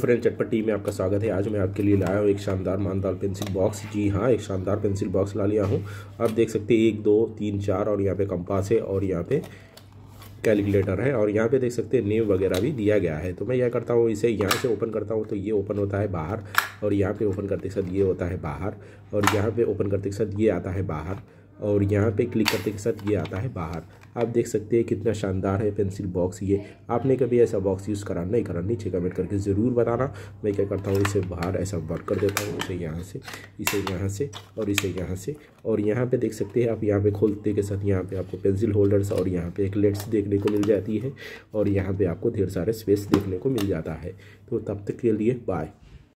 friend चटपटी में आपका स्वागत है आज मैं आपके लिए लाया हूँ एक शानदार मानदार पेंसिल बॉक्स जी हाँ एक शानदार पेंसिल बॉक्स ला लिया हूँ आप देख सकते हैं एक दो तीन चार और यहाँ पे कंपास है और यहाँ पे कैलकुलेटर है और यहाँ पे देख सकते हैं नेम वगैरह भी दिया गया है तो मैं यह करता हूँ इसे यहाँ से ओपन करता हूँ तो ये ओपन होता है बाहर और यहाँ पे ओपन करते के साथ ये होता है बाहर और यहाँ पे ओपन करते के साथ ये आता है बाहर और यहाँ पे क्लिक करते के साथ ये आता है बाहर आप देख सकते हैं कितना शानदार है पेंसिल बॉक्स ये आपने कभी ऐसा बॉक्स यूज़ करा नहीं करा नीचे कमेंट करके ज़रूर बताना मैं क्या करता हूँ इसे बाहर ऐसा वर्क कर देता हूँ इसे यहाँ से इसे यहाँ से और इसे यहाँ से और यहाँ पे देख सकते हैं आप यहाँ पे खोलते के साथ यहाँ पे आपको पेंसिल होल्डर्स और यहाँ पे एक लेट्स देखने को मिल जाती है और यहाँ पे आपको ढेर सारे स्पेस देखने को मिल जाता है तो तब तक के लिए बाय